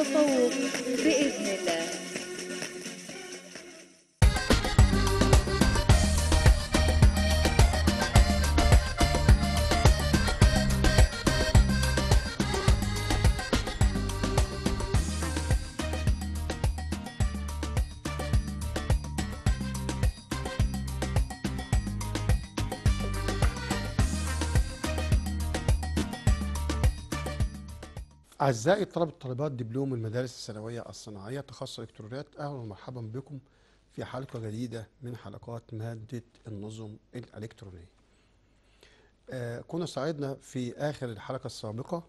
التفوق بإذن الله أعزائي طلبة الطالبات دبلوم المدارس الثانوية الصناعية تخصص إلكترونيات أهلا ومرحبا بكم في حلقة جديدة من حلقات مادة النظم الإلكترونية آه كنا صعدنا في آخر الحلقة السابقة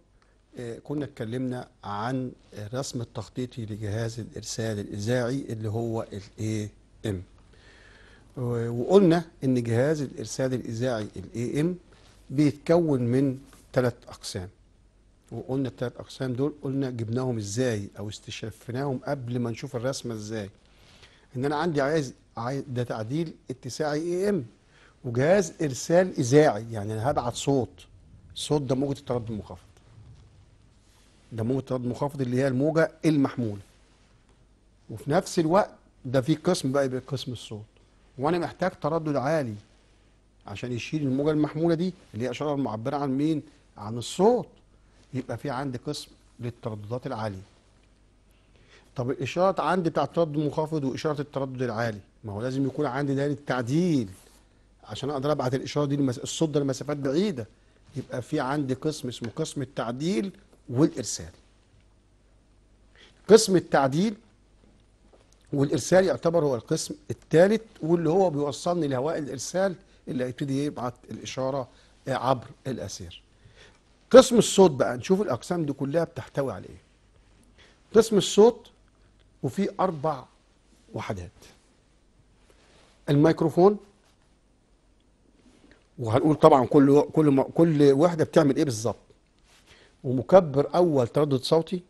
آه كنا اتكلمنا عن الرسم التخطيطي لجهاز الإرسال الإذاعي اللي هو الـ AM وقلنا إن جهاز الإرسال الإذاعي الـ AM بيتكون من ثلاث أقسام وقلنا الثلاث اقسام دول قلنا جبناهم ازاي او استشفناهم قبل ما نشوف الرسمه ازاي ان انا عندي عايز, عايز ده تعديل اتساعي اي ام وجهاز ارسال اذاعي يعني انا هبعت صوت صوت ده موجه التردد المنخفض ده موجه التردد المنخفض اللي هي الموجه المحموله وفي نفس الوقت ده في قسم بقى يبقى قسم الصوت وانا محتاج تردد عالي عشان يشيل الموجه المحموله دي اللي هي اشاره معبره عن مين عن الصوت يبقى في عندي قسم للترددات العاليه طب الاشارات عندي بتاع التردد المنخفض واشاره التردد العالي ما هو لازم يكون عندي دايره تعديل عشان اقدر ابعت الاشاره دي ده لمسافات بعيده يبقى في عندي قسم اسمه قسم التعديل والارسال قسم التعديل والارسال يعتبر هو القسم الثالث واللي هو بيوصلني لهواء الارسال اللي هيبتدي يبعت الاشاره عبر الاسير قسم الصوت بقى نشوف الأقسام دي كلها بتحتوي على إيه قسم الصوت وفيه أربع وحدات الميكروفون وهنقول طبعا كل كل كل وحده بتعمل ايه بالظبط ومكبر اول تردد صوتي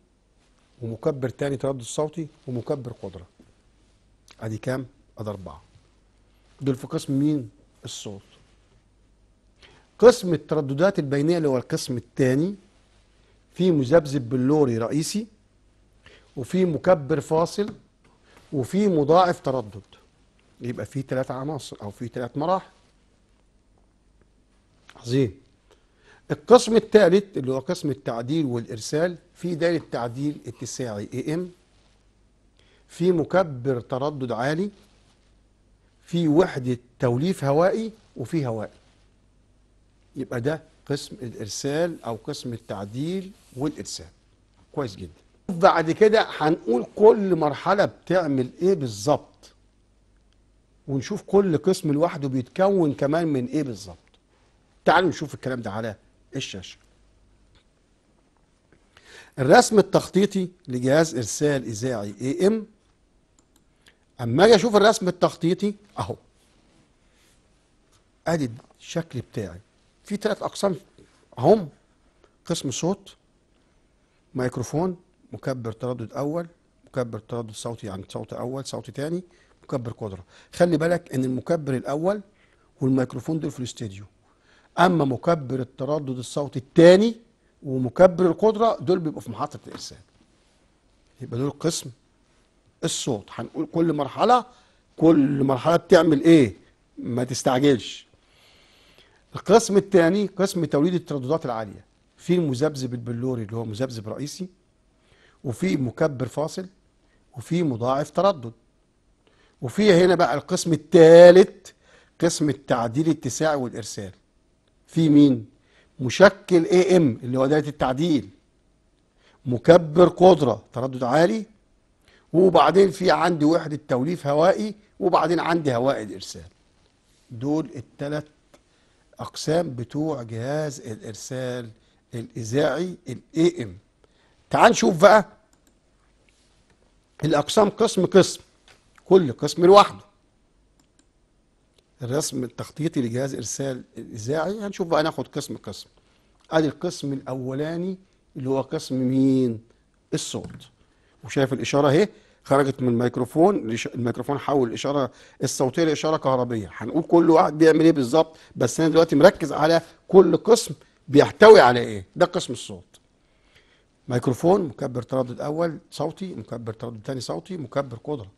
ومكبر تاني تردد صوتي ومكبر قدره ادي كام ادي اربعه دول في قسم مين الصوت قسم الترددات البينية اللي هو القسم الثاني في مذبذب بلوري رئيسي وفي مكبر فاصل وفي مضاعف تردد يبقى في ثلاث عناصر او في ثلاث مراحل عظيم القسم الثالث اللي هو قسم التعديل والارسال في دايره تعديل اتساعي اي ام في مكبر تردد عالي في وحده توليف هوائي وفي هوائي يبقى ده قسم الارسال او قسم التعديل والارسال كويس جدا بعد كده هنقول كل مرحله بتعمل ايه بالظبط ونشوف كل قسم لوحده بيتكون كمان من ايه بالظبط تعالوا نشوف الكلام ده على الشاشه الرسم التخطيطي لجهاز ارسال اذاعي اي ام اما اجي اشوف الرسم التخطيطي اهو ادي الشكل بتاعي في ثلاث اقسام هم قسم صوت ميكروفون مكبر تردد اول مكبر تردد صوتي يعني صوت اول صوت تاني مكبر قدره خلي بالك ان المكبر الاول والميكروفون دول في الاستديو اما مكبر التردد الصوتي الثاني ومكبر القدره دول بيبقوا في محطه الارسال يبقى دول قسم الصوت هنقول كل مرحله كل مرحله بتعمل ايه ما تستعجلش القسم الثاني قسم توليد الترددات العالية في المذبذب البلوري اللي هو مذبذب رئيسي وفي مكبر فاصل وفي مضاعف تردد وفي هنا بقى القسم الثالث قسم التعديل التساعي والإرسال في مين؟ مشكل اي ام اللي هو دايره التعديل مكبر قدره تردد عالي وبعدين في عندي وحده توليف هوائي وبعدين عندي هوائي الارسال دول الثلاث اقسام بتوع جهاز الارسال الاذاعي الاي ام تعال نشوف بقى الاقسام قسم قسم كل قسم لوحده الرسم التخطيطي لجهاز ارسال الاذاعي هنشوف بقى ناخد قسم قسم ادي القسم الاولاني اللي هو قسم مين الصوت وشايف الاشاره اهي خرجت من الميكروفون الميكروفون حول الاشاره الصوتيه لاشاره كهربيه هنقول كل واحد بيعمل ايه بالظبط بس انا دلوقتي مركز على كل قسم بيحتوي على ايه ده قسم الصوت ميكروفون مكبر تردد اول صوتي مكبر تردد ثاني صوتي مكبر قدره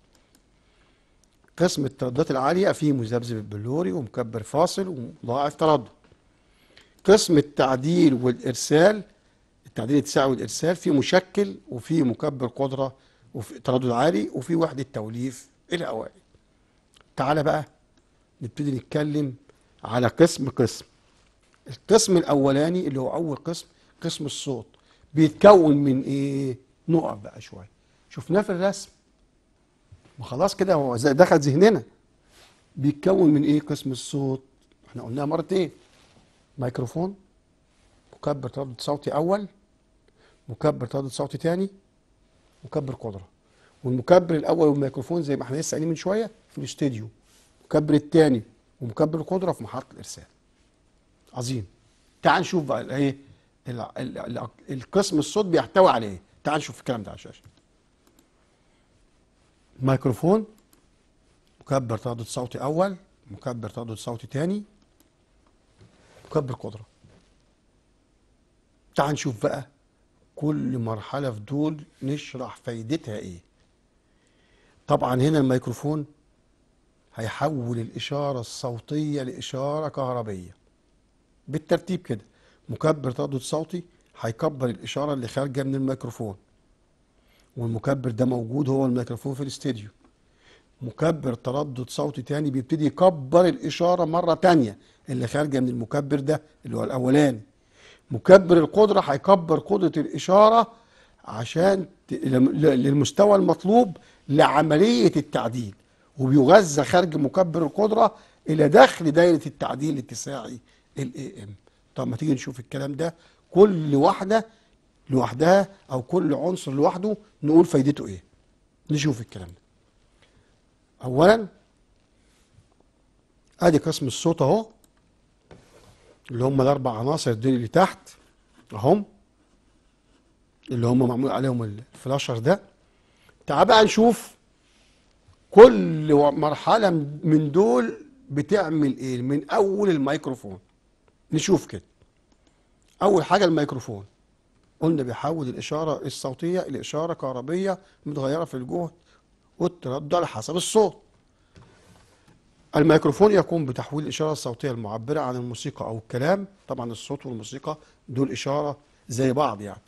قسم الترددات العاليه فيه مذبذب البلوري ومكبر فاصل ومضاعف تردد قسم التعديل والارسال التعديل التساعي والارسال فيه مشكل وفيه مكبر قدره وفي تردد عالي وفي وحدة توليف إلى أوائل تعالى بقى نبتدي نتكلم على قسم قسم القسم الأولاني اللي هو أول قسم قسم الصوت بيتكون من إيه؟ نقط بقى شوية شفناه في الرسم ما خلاص كده هو دخل ذهننا بيتكون من إيه قسم الصوت احنا قلناها مرتين ميكروفون مكبر تردد صوتي أول مكبر تردد صوتي تاني مكبر قدره والمكبر الاول والميكروفون زي ما احنا لسه قايلين من شويه في الاستوديو المكبر الثاني ومكبر القدره في محطه الارسال عظيم تعال نشوف بقى ايه القسم الصوت بيحتوي على ايه تعال نشوف الكلام ده على الشاشه الميكروفون مكبر تردد صوتي اول مكبر تردد صوتي ثاني مكبر قدره تعال نشوف بقى كل مرحلة في دول نشرح فايدتها ايه طبعا هنا الميكروفون هيحول الإشارة الصوتية لإشارة كهربية بالترتيب كده مكبر تردد صوتي هيكبر الإشارة اللي خارجة من الميكروفون والمكبر ده موجود هو الميكروفون في الاستديو مكبر تردد صوتي تاني بيبتدي يكبر الإشارة مرة تانية اللي خارجة من المكبر ده اللي هو الأولاني مكبر القدرة هيكبر قدرة الإشارة عشان للمستوى المطلوب لعملية التعديل وبيغذى خارج مكبر القدرة إلى داخل دايرة التعديل الاتساعي الاي AM طب ما تيجي نشوف الكلام ده كل واحدة لوحدها أو كل عنصر لوحده نقول فايدته إيه نشوف الكلام ده أولا أدي قسم الصوت أهو اللي هم الاربع عناصر دول اللي تحت اهم اللي هم معمول عليهم الفلاشر ده تعال بقى نشوف كل مرحله من دول بتعمل ايه من اول الميكروفون نشوف كده اول حاجه الميكروفون قلنا بيحول الاشاره الصوتيه الى اشاره كهربيه متغيره في الجهد والتردد على حسب الصوت الميكروفون يقوم بتحويل الإشارة الصوتية المعبرة عن الموسيقى أو الكلام طبعا الصوت والموسيقى دول إشارة زي بعض يعني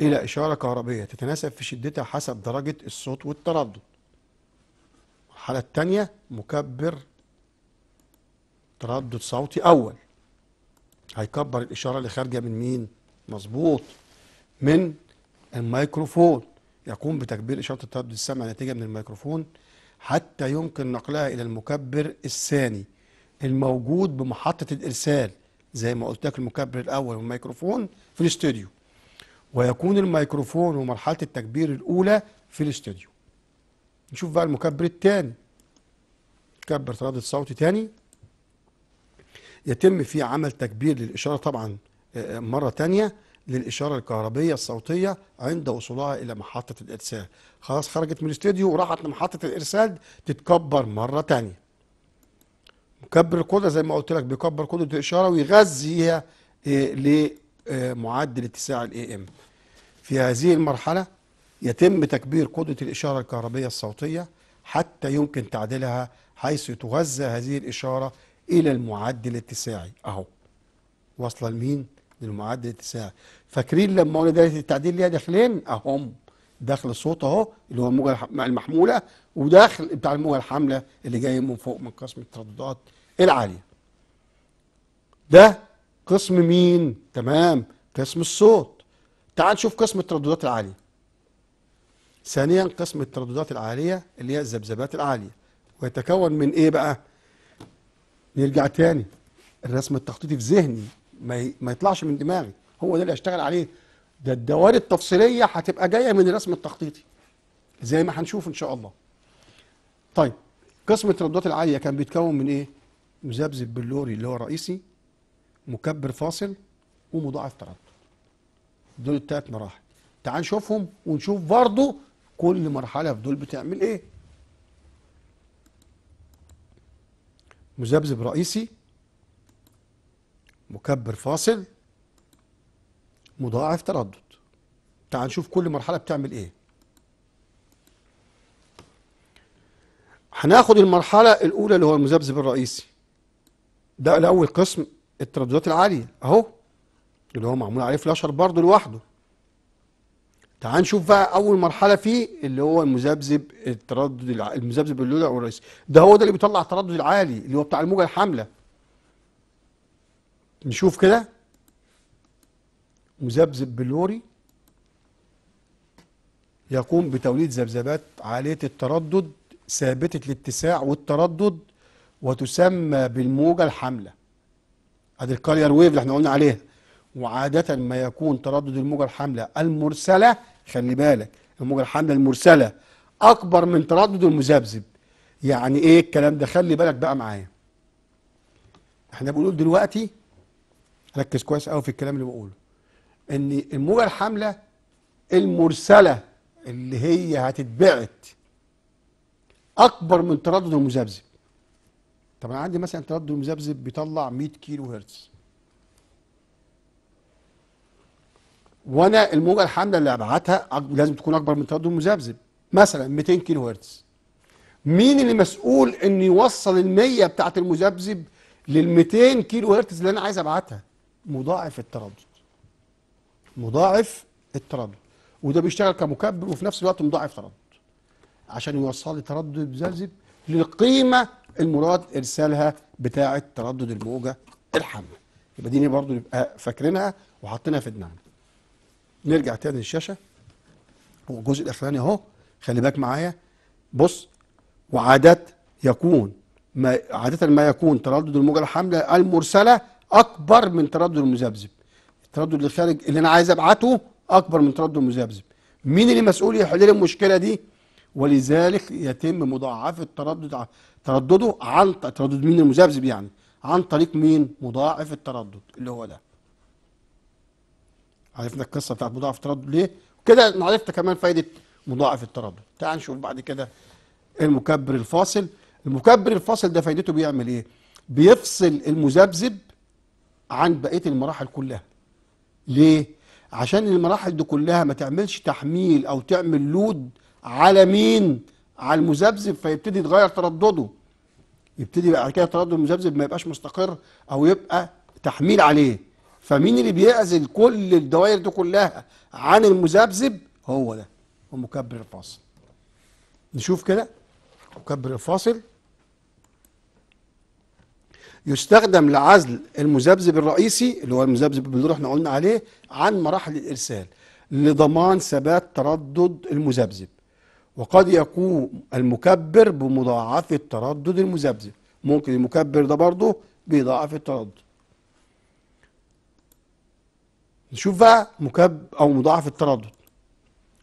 إلى إشارة كهربية تتناسب في شدتها حسب درجة الصوت والتردد الحالة الثانية مكبر تردد صوتي أول هيكبر الإشارة اللي خارجة من مين؟ مظبوط من الميكروفون يقوم بتكبير إشارة التردد السمعي نتيجة من الميكروفون حتى يمكن نقلها إلى المكبر الثاني الموجود بمحطة الإرسال زي ما قلت لك المكبر الأول والميكروفون في الاستوديو ويكون الميكروفون ومرحلة التكبير الأولى في الاستوديو نشوف بقى المكبر الثاني كبر تردد صوتي ثاني يتم فيه عمل تكبير للإشارة طبعا آه، آه، مرة ثانيه للإشارة الكهربية الصوتية عند وصولها إلى محطة الإرسال خلاص خرجت من الاستوديو وراحت لمحطة الإرسال تتكبر مرة تانية مكبر القدرة زي ما قلت لك بيكبر قدرة الإشارة ويغذيها آه، لمعدل اتساع الاي ام في هذه المرحلة يتم تكبير قدرة الإشارة الكهربية الصوتية حتى يمكن تعديلها حيث تغذى هذه الإشارة إلى المعدل الاتساعي أهو واصلة لمين؟ للمعدل الاتساع فاكرين لما قلنا دايره التعديل ليها داخلين اهم داخل الصوت اهو اللي هو الموجه المحموله وداخل بتاع الموجه الحامله اللي جاي من فوق من قسم الترددات العاليه ده قسم مين تمام قسم الصوت تعال نشوف قسم الترددات العاليه ثانيا قسم الترددات العاليه اللي هي الذبذبات العاليه ويتكون من ايه بقى نرجع تاني الرسم التخطيطي في ذهني ما, ما يطلعش من دماغي هو ده اللي هشتغل عليه ده الدوال التفصيليه هتبقى جايه من الرسم التخطيطي زي ما هنشوف ان شاء الله طيب قسم الترددات العاليه كان بيتكون من ايه مذبذب بلوري اللي هو الرئيسي مكبر فاصل ومضاعف تردد دول الثلاث مراحل تعال نشوفهم ونشوف برضه كل مرحله في دول بتعمل ايه مذبذب رئيسي مكبر فاصل مضاعف تردد تعال نشوف كل مرحلة بتعمل ايه هناخد المرحلة الأولى اللي هو المذبذب الرئيسي ده الأول قسم الترددات العالية أهو اللي هو معمول عليه فلاشر برضه لوحده تعال نشوف بقى أول مرحلة فيه اللي هو المذبذب التردد المذبذب الاولى والرئيسي الرئيسي ده هو ده اللي بيطلع التردد العالي اللي هو بتاع الموجة الحاملة نشوف كده مذبذب بلوري يقوم بتوليد ذبذبات عالية التردد ثابتة الاتساع والتردد وتسمى بالموجة الحاملة ادي الكارير ويف اللي احنا قلنا عليها وعادة ما يكون تردد الموجة الحاملة المرسلة خلي بالك الموجة الحاملة المرسلة أكبر من تردد المذبذب يعني إيه الكلام ده خلي بالك بقى معايا احنا بنقول دلوقتي ركز كويس قوي في الكلام اللي بقوله ان الموجه الحامله المرسله اللي هي هتتبعت اكبر من تردد المذبذب طب انا عندي مثلا تردد المذبذب بيطلع 100 كيلو هرتز وانا الموجه الحامله اللي ابعتها لازم تكون اكبر من تردد المذبذب مثلا 200 كيلو هرتز مين اللي مسؤول ان يوصل ال 100 بتاعه المذبذب لل 200 كيلو هرتز اللي انا عايز ابعتها مضاعف التردد مضاعف التردد وده بيشتغل كمكبر وفي نفس الوقت مضاعف تردد عشان يوصل لي تردد بزلزل للقيمه المراد ارسالها بتاعه تردد الموجه الحامه يبقى دي برضه نبقى فاكرينها وحاطينها في دماغنا نرجع تاني للشاشه هو الجزء الاخراني اهو خلي بالك معايا بص وعادات يكون ما عادة ما يكون تردد الموجة الحاملة المرسلة اكبر من تردد المذبذب التردد اللي خارج اللي انا عايز ابعته اكبر من تردد المذبذب مين اللي مسؤول يحل لي المشكله دي ولذلك يتم مضاعفه التردد تردده عن تردد مين المذبذب يعني عن طريق مين مضاعف التردد اللي هو ده عرفنا القصه بتاعت مضاعف التردد ليه كده عرفت كمان فايده مضاعف التردد تعال نشوف بعد كده المكبر الفاصل المكبر الفاصل ده فايدته بيعمل ايه بيفصل المذبذب عن بقيه المراحل كلها ليه عشان المراحل دي كلها ما تعملش تحميل او تعمل لود على مين على المذبذب فيبتدي يتغير تردده يبتدي بعد كده تردد المذبذب ما يبقاش مستقر او يبقى تحميل عليه فمين اللي بيعزل كل الدوائر دي كلها عن المذبذب هو ده ومكبر الفاصل نشوف كده مكبر الفاصل يستخدم لعزل المذبذب الرئيسي اللي هو المذبذب اللي احنا قلنا عليه عن مراحل الارسال لضمان ثبات تردد المذبذب وقد يقوم المكبر بمضاعفه تردد المذبذب ممكن المكبر ده برضه بيضاعف التردد نشوف بقى مكب او مضاعف التردد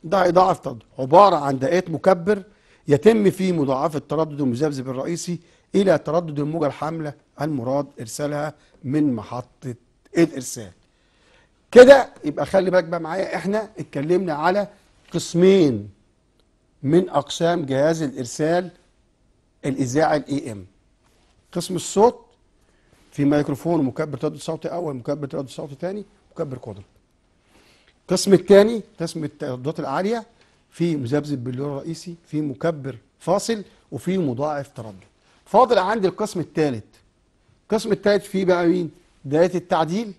ده اضاعف تردد عباره عن دقات مكبر يتم فيه مضاعفه تردد المذبذب الرئيسي الى تردد الموجه الحامله المراد ارسالها من محطه الارسال كده يبقى خلي بالك بقى معايا احنا اتكلمنا على قسمين من اقسام جهاز الارسال الاذاعي الاي ام قسم الصوت في ميكروفون ومكبر تردد صوتي اول مكبر تردد صوتي ثاني مكبر قدر القسم الثاني قسم الترددات العاليه في مذبذب باللون الرئيسي في مكبر فاصل وفي مضاعف تردد فاضل عندي القسم الثالث القسم الثالث فيه بقى مين دايه التعديل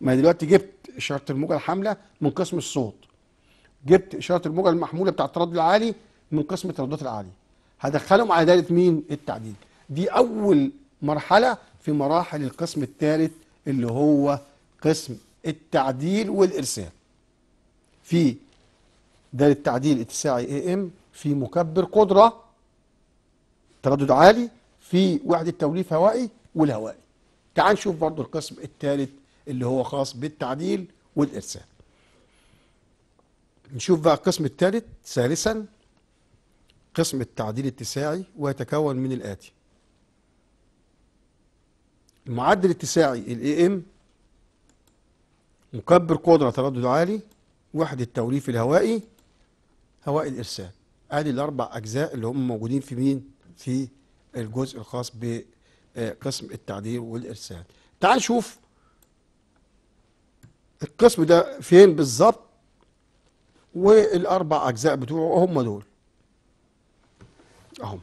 ما دلوقتي جبت اشاره الموجه الحامله من قسم الصوت جبت اشاره الموجه المحموله بتاع التردد العالي من قسم الترددات العاليه هدخلهم على دايره مين التعديل دي اول مرحله في مراحل القسم الثالث اللي هو قسم التعديل والارسال في دايره تعديل اتساعي اي ام في مكبر قدره تردد عالي في وحده توليف هوائي والهوائي تعال نشوف برضو القسم الثالث اللي هو خاص بالتعديل والإرسال نشوف بقى القسم الثالث ثالثا قسم التعديل الاتساعي ويتكون من الآتي المعدل الاتساعي الاي ام مكبر قدرة تردد عالي وحدة التوليف الهوائي هواء الإرسال ادي الاربع اجزاء اللي هم موجودين في مين في الجزء الخاص بالتعديل قسم التعديل والإرسال تعال نشوف القسم ده فين بالظبط والأربع أجزاء بتوعه هم دول أهم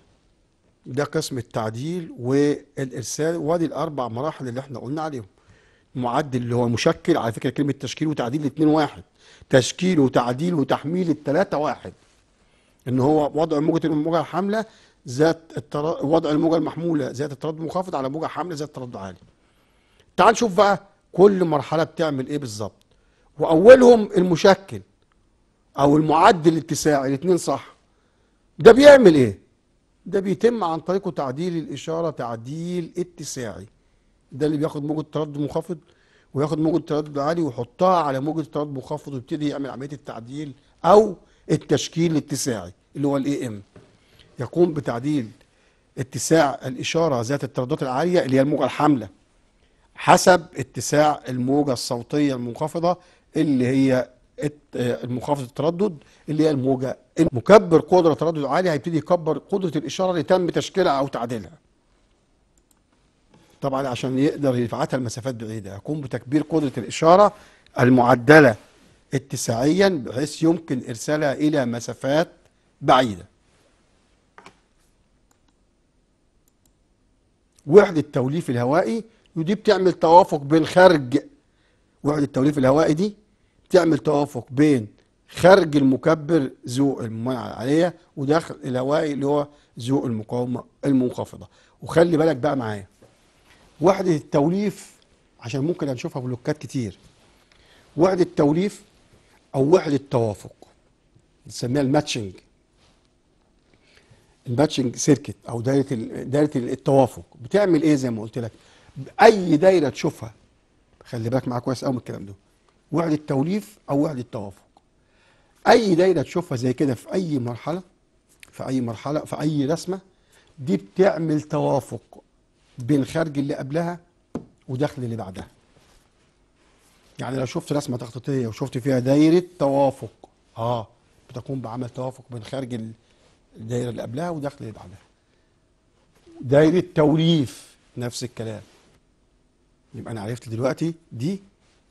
ده قسم التعديل والإرسال وادي الأربع مراحل اللي احنا قلنا عليهم معدل اللي هو مشكل على فكرة كلمة تشكيل وتعديل الاثنين واحد تشكيل وتعديل وتحميل الثلاثة واحد ان هو وضع موجة الموجة الحاملة ذات التر... وضع الموجه المحموله ذات التردد المنخفض على موجه حامله ذات تردد عالي. تعال نشوف بقى كل مرحله بتعمل ايه بالظبط. واولهم المشكل او المعدل الاتساعي الاثنين صح. ده بيعمل ايه؟ ده بيتم عن طريقه تعديل الاشاره تعديل اتساعي. ده اللي بياخد موجه تردد منخفض وياخد موجه تردد عالي ويحطها على موجه تردد منخفض ويبتدي يعمل عمليه التعديل او التشكيل الاتساعي اللي هو الاي ام. يقوم بتعديل اتساع الإشارة ذات الترددات العالية اللي هي الموجة الحاملة حسب اتساع الموجة الصوتية المنخفضة اللي هي المنخفض التردد اللي هي الموجة مكبر قدرة تردد عالي هيبتدي يكبر قدرة الإشارة اللي تم تشكيلها أو تعديلها طبعا عشان يقدر يبعتها لمسافات بعيدة يقوم بتكبير قدرة الإشارة المعدلة اتساعيا بحيث يمكن إرسالها إلى مسافات بعيدة وحدة توليف الهوائي ودي بتعمل توافق بين خارج وحدة التوليف الهوائي دي بتعمل توافق بين خارج المكبر ذو المناعة العالية وداخل الهوائي اللي هو ذو المقاومة المنخفضة وخلي بالك بقى معايا وحدة التوليف عشان ممكن هنشوفها بلوكات كتير وحدة التوليف أو وحدة توافق نسميها الماتشنج الماتشنج سيركت او دايره دايره التوافق بتعمل ايه زي ما قلت لك اي دايره تشوفها خلي بالك معاك كويس قوي من الكلام ده وعد التوليف او وعد التوافق اي دايره تشوفها زي كده في اي مرحله في اي مرحله في اي رسمه دي بتعمل توافق بين خارج اللي قبلها ودخل اللي بعدها يعني لو شفت رسمه تخطيطيه وشفت فيها دايره توافق اه بتكون بعمل توافق بين خارج الدائرة اللي قبلها وداخل اللي بعدها دائرة توليف نفس الكلام يبقى أنا عرفت دلوقتي دي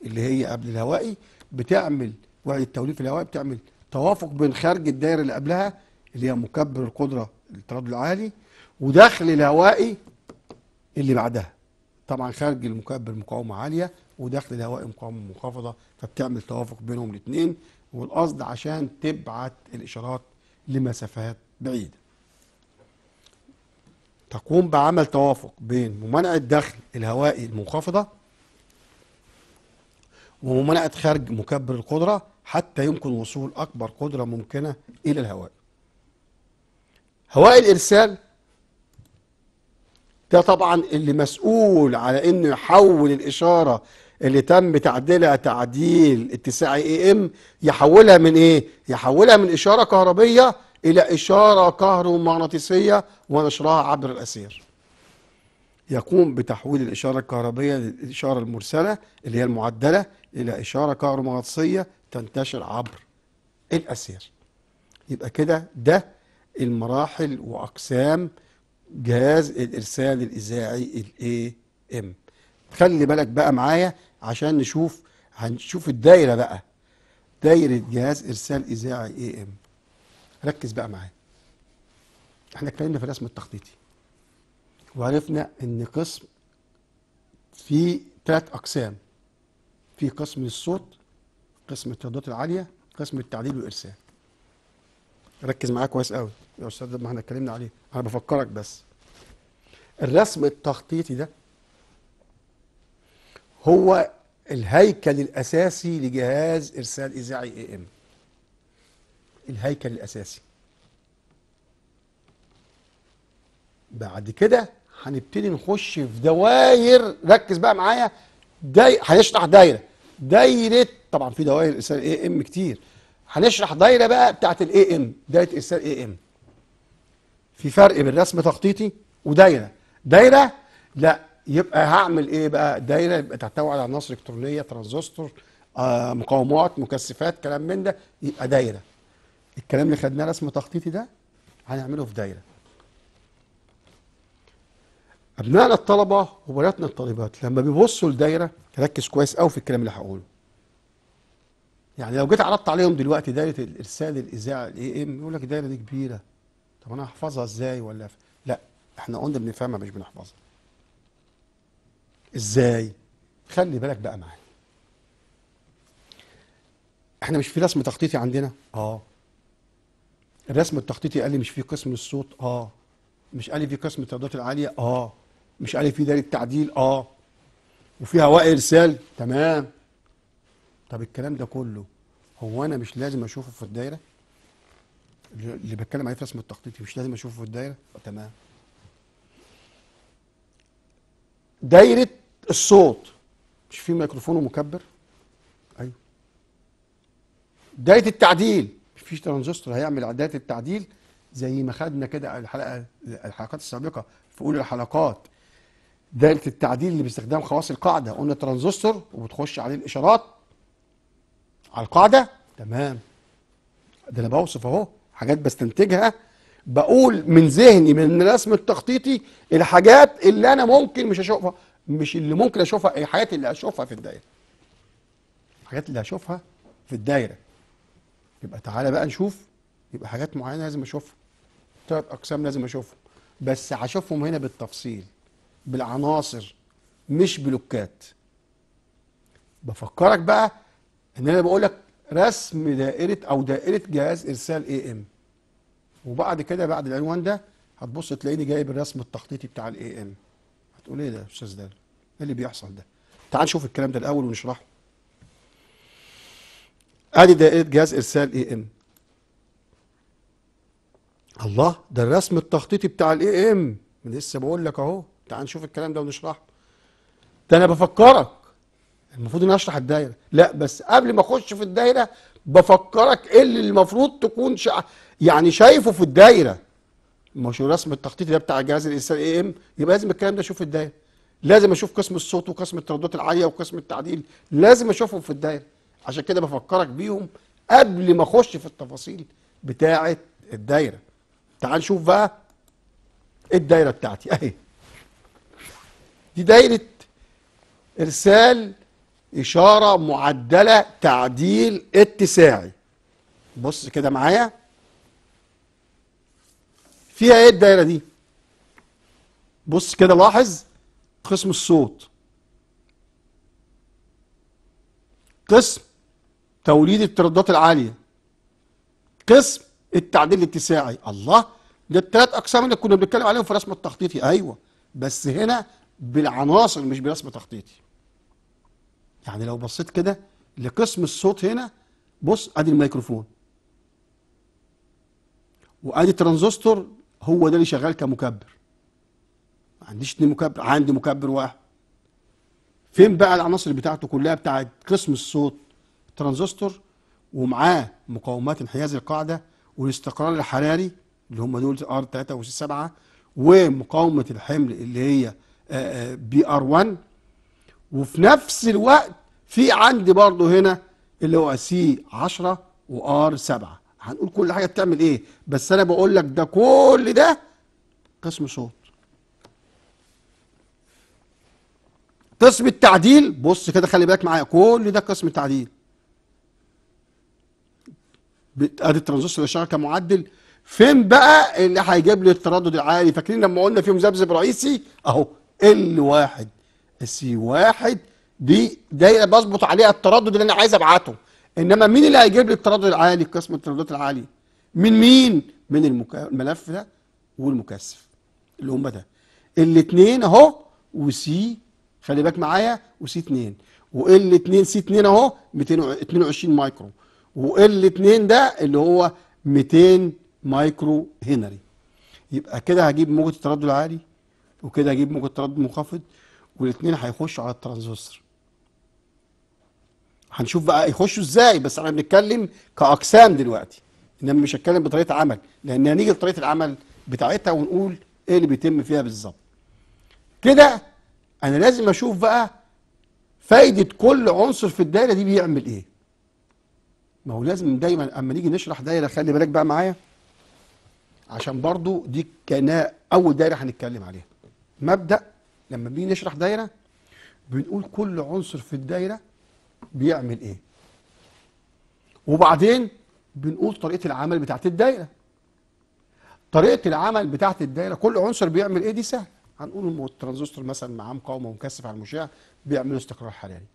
اللي هي قبل الهوائي بتعمل وعي التوليف الهوائي بتعمل توافق بين خارج الدائرة اللي قبلها اللي هي مكبر القدرة التردد العالي وداخل الهوائي اللي بعدها طبعا خارج المكبر مقاومة عالية وداخل الهوائي مقاومة منخفضة فبتعمل توافق بينهم الاثنين والقصد عشان تبعت الإشارات لمسافات بعيد تقوم بعمل توافق بين ممانعة دخل الهوائي المنخفضة وممانعة خارج مكبر القدرة حتى يمكن وصول أكبر قدرة ممكنة إلى الهواء هواء الإرسال ده طبعا اللي مسؤول على انه يحول الاشاره اللي تم تعديلها تعديل اتساع اي ام يحولها من ايه؟ يحولها من اشاره كهربيه إلى إشارة كهرومغناطيسية ونشرها عبر الأسير يقوم بتحويل الإشارة الكهربية للإشارة المرسلة اللي هي المعدلة إلى إشارة كهرومغناطيسية تنتشر عبر الأسير يبقى كده ده المراحل وأقسام جهاز الإرسال الإذاعي الاي ام خلي بالك بقى معايا عشان نشوف هنشوف الدايرة بقى دايرة جهاز إرسال إذاعي اي ام ركز بقى معايا احنا اتكلمنا في الرسم التخطيطي وعرفنا ان قسم في ثلاث اقسام في قسم الصوت قسم الترددات العاليه قسم التعديل والارسال ركز معايا كويس قوي يا استاذ ما احنا اتكلمنا عليه انا بفكرك بس الرسم التخطيطي ده هو الهيكل الاساسي لجهاز ارسال اذاعي اي ام الهيكل الأساسي بعد كده هنبتدي نخش في دواير ركز بقى معايا داي... هنشرح دايره دايره طبعا في دوائر ارسال اي ام كتير هنشرح دايره بقى بتاعت الاي ام دايره ارسال اي ام في فرق بين رسم تخطيطي ودايره دايره لا يبقى هعمل ايه بقى دايره يبقى تحتوي على عناصر الكترونيه ترانزستور آه مقاومات مكثفات كلام من ده يبقى دايره الكلام اللي خدناه رسم تخطيطي ده هنعمله في دايره ابنائنا الطلبه وبناتنا الطالبات لما بيبصوا لدايره ركز كويس قوي في الكلام اللي هقوله يعني لو جيت عرضت عليهم دلوقتي دايره الارسال الاذاعه الاي ام يقول لك الدايره دي كبيره طب انا هحفظها ازاي ولا ف... لا احنا قلنا بنفهمها مش بنحفظها ازاي خلي بالك بقى معايا احنا مش في رسم تخطيطي عندنا اه الرسم التخطيطي قال لي مش في قسم للصوت اه مش قال لي في قسم الترددات العاليه اه مش قال لي في دايره تعديل اه وفي هواء ارسال تمام طب الكلام ده كله هو انا مش لازم اشوفه في الدايره اللي بتكلم عليه في رسم التخطيطي مش لازم اشوفه في الدايره تمام دايره الصوت مش في ميكروفون ومكبر ايوه دايره التعديل مفيش ترانزستور هيعمل اعدادات التعديل زي ما خدنا كده الحلقه الحلقات السابقه في اولى الحلقات دائره التعديل اللي باستخدام خواص القاعده قلنا ترانزستور وبتخش عليه الاشارات على القاعده تمام ده انا بوصف اهو حاجات بستنتجها بقول من ذهني من الرسم التخطيطي الحاجات اللي انا ممكن مش اشوفها مش اللي ممكن اشوفها الحاجات اللي هشوفها في الدايره الحاجات اللي هشوفها في الدايره يبقى تعالى بقى نشوف يبقى حاجات معينه لازم اشوفها ثلاث اقسام لازم اشوفهم بس هشوفهم هنا بالتفصيل بالعناصر مش بلوكات بفكرك بقى ان انا بقول لك رسم دائره او دائره جهاز ارسال اي ام وبعد كده بعد العنوان ده هتبص تلاقيني جايب الرسم التخطيطي بتاع الاي ام هتقول ايه ده يا استاذ ده ايه اللي بيحصل ده تعال نشوف الكلام ده الاول ونشرحه ادي دائره جهاز ارسال اي ام الله ده الرسم التخطيطي بتاع الاي ام لسه بقول لك اهو تعال نشوف الكلام ده ونشرحه ده انا بفكرك المفروض اني اشرح الدايره لا بس قبل ما اخش في الدايره بفكرك ايه اللي المفروض تكون شع... يعني شايفه في الدايره مش الرسم التخطيطي ده بتاع جهاز الارسال اي ام يبقى لازم الكلام ده اشوف الدايره لازم اشوف قسم الصوت وقسم الترددات العاليه وقسم التعديل لازم اشوفهم في الدايره عشان كده بفكرك بيهم قبل ما اخش في التفاصيل بتاعه الدايره تعال نشوف بقى الدايره بتاعتي اهي دي دايره ارسال اشاره معدله تعديل اتساعي بص كده معايا فيها ايه الدايره دي بص كده لاحظ قسم الصوت قسم توليد الترددات العالية قسم التعديل الاتساعي الله ده الثلاث أقسام اللي كنا بنتكلم عليهم في رسم التخطيطي أيوة بس هنا بالعناصر مش برسم تخطيطي يعني لو بصيت كده لقسم الصوت هنا بص ادي الميكروفون وادي ترانزستور هو ده اللي شغال كمكبر ما عنديش اتنين مكبر عندي مكبر واحد فين بقى العناصر بتاعته كلها بتاعت قسم الصوت ترانزستور ومعاه مقاومات انحياز القاعده والاستقرار الحراري اللي هم دول ار 3 وسي 7 ومقاومه الحمل اللي هي آه، آه، بي ار 1 وفي نفس الوقت في عندي برضه هنا اللي هو سي 10 وار 7 هنقول كل حاجه بتعمل ايه بس انا بقول لك ده كل ده قسم صوت قسم التعديل بص كده خلي بالك معايا كل ده قسم التعديل ادي الترانزستور اللي شغال كمعدل فين بقى اللي هيجيب لي التردد العالي فاكرين لما قلنا في مذبذب رئيسي اهو ال 1 سي 1 دي دايره بظبط عليها التردد اللي انا عايز ابعته انما مين اللي هيجيب لي التردد العالي قسم الترددات العالي من مين من المكا... الملف ده والمكثف اللي هم ده الاثنين اهو وسي خلي بالك معايا وسي 2 وال 2 سي 2 اهو 222 مايكرو وال 2 ده اللي هو 200 مايكرو هنري يبقى كده هجيب موجة التردد العالي وكده هجيب موجة التردد المنخفض والاثنين هيخشوا على الترانزستور هنشوف بقى يخشوا ازاي بس احنا بنتكلم كاقسام دلوقتي انما مش هتكلم بطريقه عمل لان هنيجي لطريقه العمل بتاعتها ونقول ايه اللي بيتم فيها بالظبط كده انا لازم اشوف بقى فايده كل عنصر في الدايره دي بيعمل ايه ما هو لازم دايما اما نيجي نشرح دايره خلي بالك بقى معايا عشان برضو دي كان اول دايره هنتكلم عليها مبدا لما بنيجي نشرح دايره بنقول كل عنصر في الدايره بيعمل ايه وبعدين بنقول طريقه العمل بتاعت الدايره طريقه العمل بتاعت الدايره كل عنصر بيعمل ايه دي سهل هنقول الترانزستور مثلا معاه مقاومه ومكثف على المشع بيعملوا استقرار حراري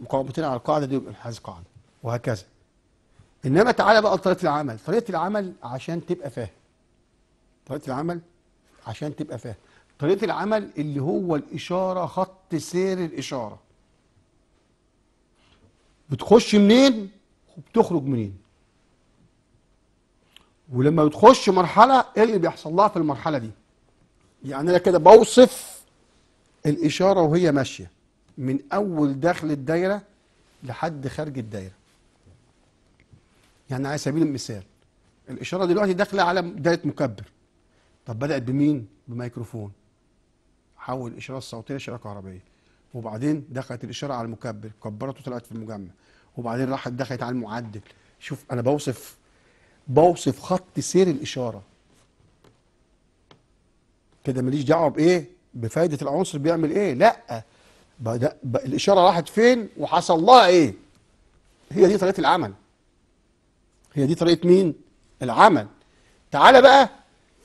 مقاومتين على القاعده دي يبقى الحاز قاعده وهكذا إنما تعالى بقى لطريقة العمل طريقة العمل عشان تبقى فاهم طريقة العمل عشان تبقى فاهم طريقة العمل اللي هو الإشارة خط سير الإشارة بتخش منين وبتخرج منين ولما بتخش مرحلة إيه اللي بيحصل لها في المرحلة دي يعني أنا كده بوصف الإشارة وهي ماشية من أول داخل الدايرة لحد خارج الدايرة يعني على سبيل المثال الإشارة دلوقتي داخلة على دايره مكبر طب بدأت بمين؟ بميكروفون حول الإشارة الصوتية لإشارة كهربائية وبعدين دخلت الإشارة على المكبر كبرت وطلعت في المجمع وبعدين راحت دخلت على المعدل شوف أنا بوصف بوصف خط سير الإشارة كده ماليش دعوة بإيه؟ بفايدة العنصر بيعمل إيه؟ لأ بدأ الإشارة راحت فين وحصل لها إيه؟ هي دي طريقة العمل هي دي طريقة مين؟ العمل تعالى بقى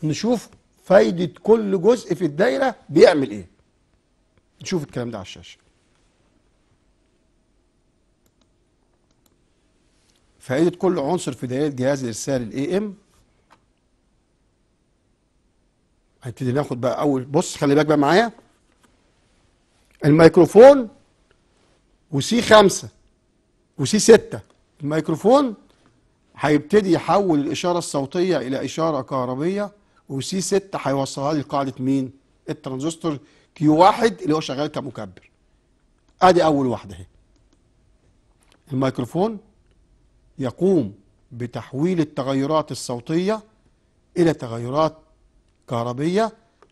نشوف فايدة كل جزء في الدايرة بيعمل ايه نشوف الكلام ده على الشاشة فائدة كل عنصر في دايرة جهاز الإرسال الاي ام هنبتدي ناخد بقى أول بص خلي بالك بقى معايا الميكروفون وسي خمسة وسي ستة الميكروفون هيبتدي يحول الإشارة الصوتية إلى إشارة كهربية وسي 6 هيوصلها لي لقاعدة مين؟ الترانزستور كيو 1 اللي هو شغال كمكبر. أدي أول واحدة أهي. الميكروفون يقوم بتحويل التغيرات الصوتية إلى تغيرات كهربية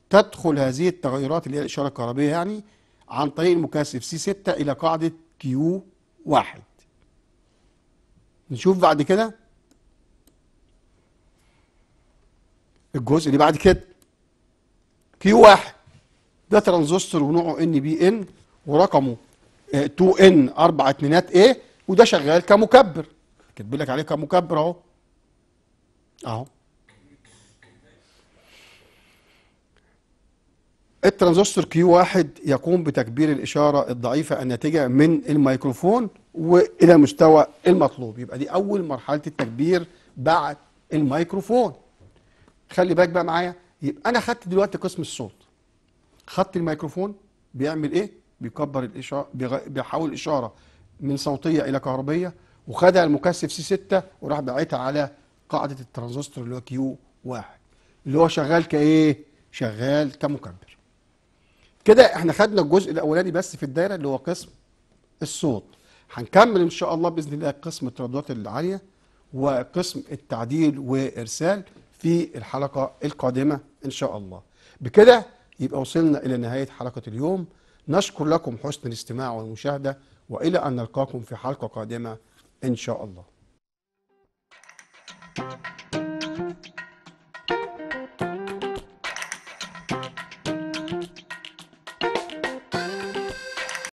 تدخل هذه التغيرات اللي هي الإشارة الكهربية يعني عن طريق المكثف سي 6 إلى قاعدة كيو 1 نشوف بعد كده الجزء اللي بعد كده كيو واحد ده ترانزستور ونوعه ان بي ان ورقمه 2 ان 4 اتنينات ايه وده شغال كمكبر كاتب لك عليه كمكبر اهو اهو الترانزستور كيو واحد يقوم بتكبير الإشارة الضعيفة الناتجة من الميكروفون وإلى مستوى المطلوب يبقى دي أول مرحلة التكبير بعد الميكروفون خلي بالك بقى معايا يبقى انا خدت دلوقتي قسم الصوت خدت الميكروفون بيعمل ايه بيكبر الاشاره بيحول الاشاره من صوتيه الى كهربيه وخدها المكثف سي 6 وراح باعتها على قاعده الترانزستور اللي هو كيو 1 اللي هو شغال كايه شغال كمكبر كده احنا خدنا الجزء الاولاني بس في الدايره اللي هو قسم الصوت هنكمل ان شاء الله باذن الله قسم الترددات العاليه وقسم التعديل وارسال في الحلقة القادمة إن شاء الله بكده يبقى وصلنا إلى نهاية حلقة اليوم نشكر لكم حسن الاستماع والمشاهدة وإلى أن نلقاكم في حلقة قادمة إن شاء الله